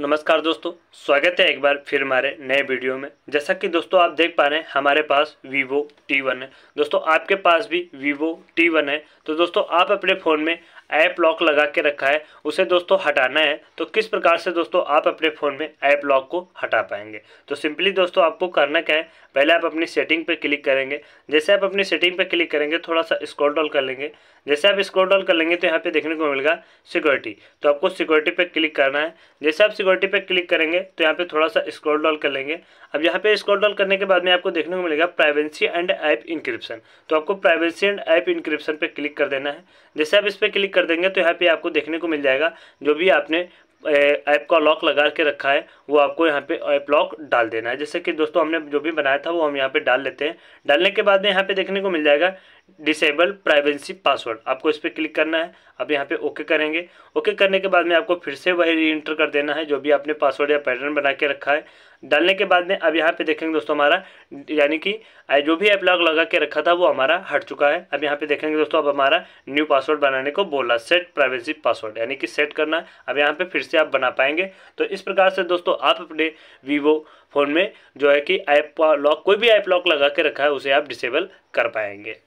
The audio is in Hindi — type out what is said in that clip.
नमस्कार दोस्तों स्वागत है एक बार फिर हमारे नए वीडियो में जैसा कि दोस्तों आप देख पा रहे हैं हमारे पास वीवो T1 है दोस्तों आपके पास भी वीवो T1 है तो दोस्तों आप अपने फ़ोन में ऐप लॉक लगा के रखा है उसे दोस्तों हटाना है तो किस प्रकार से दोस्तों आप अपने फ़ोन में ऐप लॉक को हटा पाएंगे तो सिंपली दोस्तों आपको करना क्या है पहले आप अपनी सेटिंग पे क्लिक करेंगे जैसे आप अपनी सेटिंग पे क्लिक करेंगे थोड़ा सा स्क्रॉल डॉल कर लेंगे जैसे आप स्क्रॉल डॉल कर लेंगे तो यहाँ पे देखने को मिलेगा सिक्योरिटी तो आपको सिक्योरिटी पर क्लिक करना है जैसे आप सिक्योरिटी पे क्लिक करेंगे तो यहाँ पे थोड़ा सा स्क्रॉल डाउन कर लेंगे अब यहाँ पे स्क्रॉल डाउन करने के बाद में आपको देखने को मिलेगा प्राइवेंसी एंड ऐप इंक्रिप्शन तो आपको प्राइवेसी एंड ऐप इंक्रिप्शन पे क्लिक कर देना है जैसे आप इस पर क्लिक कर देंगे तो यहाँ पे आपको देखने को मिल जाएगा जो भी आपने ऐप का लॉक लगा के रखा है वो आपको यहाँ पे ऐप लॉक डाल देना है जैसे कि दोस्तों हमने जो भी बनाया था वो हम यहाँ पे डाल लेते हैं डालने के बाद में यहाँ पे देखने को मिल जाएगा डिसेबल प्राइवेसी पासवर्ड आपको इस पर क्लिक करना है अब यहाँ पे ओके करेंगे ओके करने के बाद में आपको फिर से वही री एंटर कर देना है जो भी आपने पासवर्ड या पैटर्न बना के रखा है डालने के बाद में अब यहाँ पे देखेंगे दोस्तों हमारा यानी कि जो भी ऐप लॉग लगा के रखा था वो हमारा हट चुका है अब यहाँ पे देखेंगे दोस्तों अब हमारा न्यू पासवर्ड बनाने को बोला सेट प्राइवेसी पासवर्ड यानी कि सेट करना है अब यहाँ पे फिर से आप बना पाएंगे तो इस प्रकार से दोस्तों आप अपने वीवो फ़ोन में जो है कि ऐप लॉक कोई भी ऐप लॉक लगा के रखा है उसे आप डिसेबल कर पाएंगे